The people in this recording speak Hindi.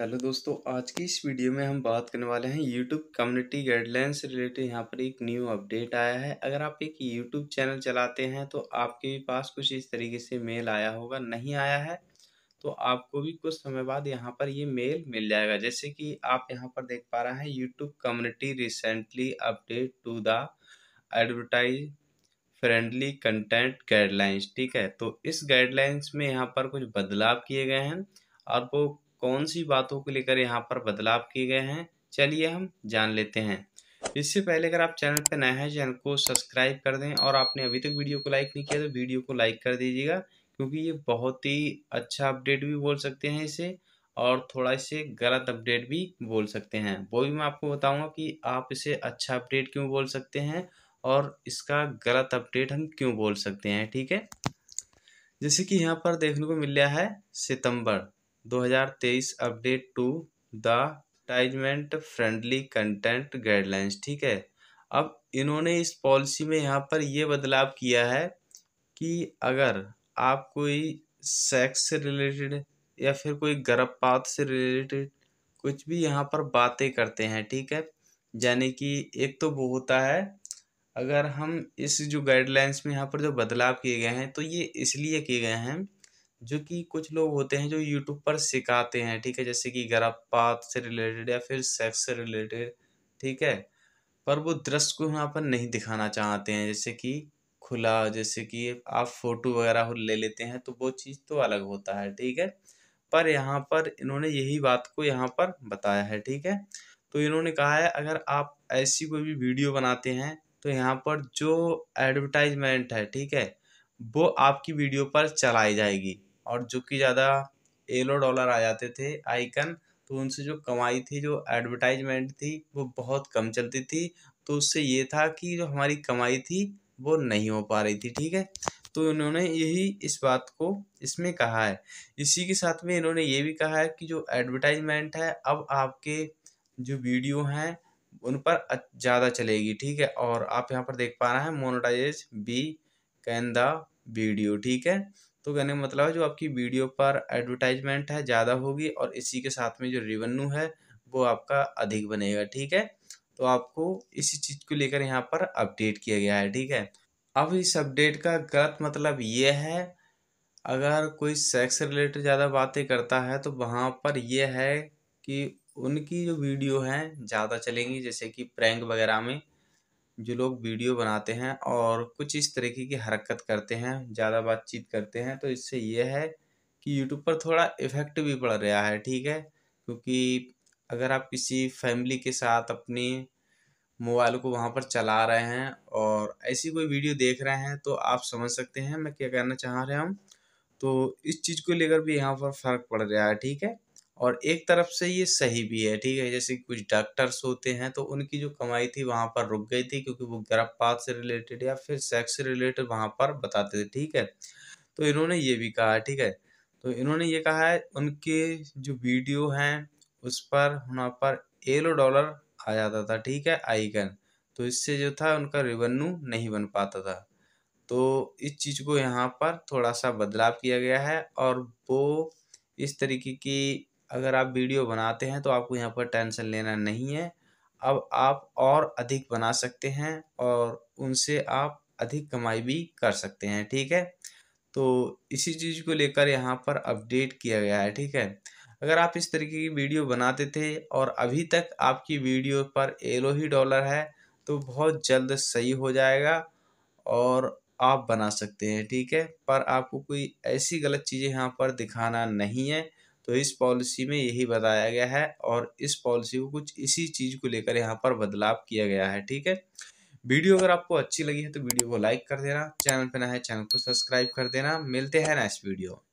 हेलो दोस्तों आज की इस वीडियो में हम बात करने वाले हैं यूट्यूब कम्युनिटी गाइडलाइन से रिलेटेड यहाँ पर एक न्यू अपडेट आया है अगर आप एक यूट्यूब चैनल चलाते हैं तो आपके पास कुछ इस तरीके से मेल आया होगा नहीं आया है तो आपको भी कुछ समय बाद यहाँ पर ये मेल मिल जाएगा जैसे कि आप यहाँ पर देख पा रहे हैं YouTube community recently update to the advertise friendly content guidelines ठीक है तो इस गाइडलाइंस में यहाँ पर कुछ बदलाव किए गए हैं और वो कौन सी बातों को लेकर यहाँ पर बदलाव किए गए हैं चलिए हम जान लेते हैं इससे पहले अगर आप चैनल पर नए हैं चैनल को सब्सक्राइब कर दें और आपने अभी तक वीडियो को लाइक नहीं किया तो वीडियो को लाइक कर दीजिएगा क्योंकि ये बहुत ही अच्छा अपडेट भी बोल सकते हैं इसे और थोड़ा इसे गलत अपडेट भी बोल सकते हैं वो भी मैं आपको बताऊंगा कि आप इसे अच्छा अपडेट क्यों बोल सकते हैं और इसका गलत अपडेट हम क्यों बोल सकते हैं ठीक है जैसे कि यहाँ पर देखने को मिल रहा है सितंबर 2023 update to the advertisement friendly content guidelines ठीक है अब इन्होंने इस पॉलिसी में यहाँ पर ये बदलाव किया है कि अगर आप कोई सेक्स से रिलेटेड या फिर कोई गर्भपात से रिलेटेड कुछ भी यहाँ पर बातें करते हैं ठीक है यानी कि एक तो वो होता है अगर हम इस जो गाइडलाइंस में यहाँ पर जो बदलाव किए गए हैं तो ये इसलिए किए गए हैं जो कि कुछ लोग होते हैं जो यूट्यूब पर सिखाते हैं ठीक है जैसे कि गर्भपात से रिलेटेड या फिर सेक्स से रिलेटेड ठीक है पर वो दृश्य को यहाँ पर नहीं दिखाना चाहते हैं जैसे कि खुला जैसे कि आप फोटो वगैरह ले लेते हैं तो वो चीज़ तो अलग होता है ठीक है पर यहाँ पर इन्होंने यही बात को यहाँ पर बताया है ठीक है तो इन्होंने कहा है अगर आप ऐसी कोई भी वीडियो बनाते हैं तो यहाँ पर जो एडवर्टाइजमेंट है ठीक है वो आपकी वीडियो पर चलाई जाएगी और जो कि ज़्यादा एलो डॉलर आ जाते थे आइकन तो उनसे जो कमाई थी जो एडवर्टाइजमेंट थी वो बहुत कम चलती थी तो उससे ये था कि जो हमारी कमाई थी वो नहीं हो पा रही थी ठीक है तो इन्होंने यही इस बात को इसमें कहा है इसी के साथ में इन्होंने ये भी कहा है कि जो एडवर्टाइजमेंट है अब आपके जो वीडियो हैं उन पर ज़्यादा चलेगी ठीक है और आप यहाँ पर देख पा रहे हैं monetise be can the video ठीक है तो कहने का मतलब है जो आपकी वीडियो पर एडवर्टाइजमेंट है ज़्यादा होगी और इसी के साथ में जो रिवेन्यू है वो आपका अधिक बनेगा ठीक है तो आपको इसी चीज़ को लेकर यहाँ पर अपडेट किया गया है ठीक है अब इस अपडेट का गलत मतलब ये है अगर कोई सेक्स रिलेटेड ज़्यादा बातें करता है तो वहाँ पर यह है कि उनकी जो वीडियो हैं ज़्यादा चलेंगी जैसे कि प्रैंक वगैरह में जो लोग वीडियो बनाते हैं और कुछ इस तरीके की हरकत करते हैं ज़्यादा बातचीत करते हैं तो इससे यह है कि यूट्यूब पर थोड़ा इफ़ेक्ट भी पड़ रहा है ठीक है क्योंकि अगर आप किसी फैमिली के साथ अपनी मोबाइल को वहाँ पर चला रहे हैं और ऐसी कोई वीडियो देख रहे हैं तो आप समझ सकते हैं मैं क्या कहना चाह रहा हूँ तो इस चीज़ को लेकर भी यहाँ पर फ़र्क पड़ रहा है ठीक है और एक तरफ से ये सही भी है ठीक है जैसे कुछ डॉक्टर्स होते हैं तो उनकी जो कमाई थी वहाँ पर रुक गई थी क्योंकि वो गर्भपात से रिलेटेड या फिर सेक्स से रिलेटेड वहाँ पर बताते थे ठीक है तो इन्होंने ये भी कहा ठीक है तो इन्होंने ये कहा है उनके जो वीडियो हैं उस पर वहाँ पर एलो डॉलर आ जाता था ठीक है आइकन तो इससे जो था उनका रिवेन्यू नहीं बन पाता था तो इस चीज़ को यहाँ पर थोड़ा सा बदलाव किया गया है और वो इस तरीके की अगर आप वीडियो बनाते हैं तो आपको यहाँ पर टेंशन लेना नहीं है अब आप और अधिक बना सकते हैं और उनसे आप अधिक कमाई भी कर सकते हैं ठीक है तो इसी चीज़ को लेकर यहाँ पर अपडेट किया गया है ठीक है अगर आप इस तरीके की वीडियो बनाते थे और अभी तक आपकी वीडियो पर एलो ही डॉलर है तो बहुत जल्द सही हो जाएगा और आप बना सकते हैं ठीक है पर आपको कोई ऐसी गलत चीज़ें यहाँ पर दिखाना नहीं है तो इस पॉलिसी में यही बताया गया है और इस पॉलिसी को कुछ इसी चीज़ को लेकर यहाँ पर बदलाव किया गया है ठीक है वीडियो अगर आपको अच्छी लगी है तो वीडियो को लाइक कर देना चैनल पर ना है चैनल को सब्सक्राइब कर देना मिलते हैं नेक्स्ट वीडियो